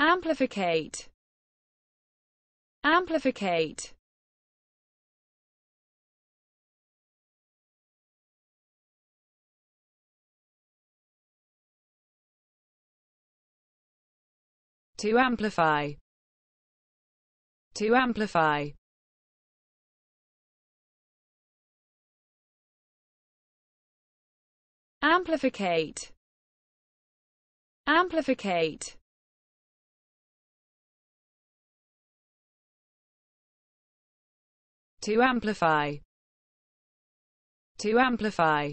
amplificate amplificate to amplify to amplify amplificate amplificate to amplify to amplify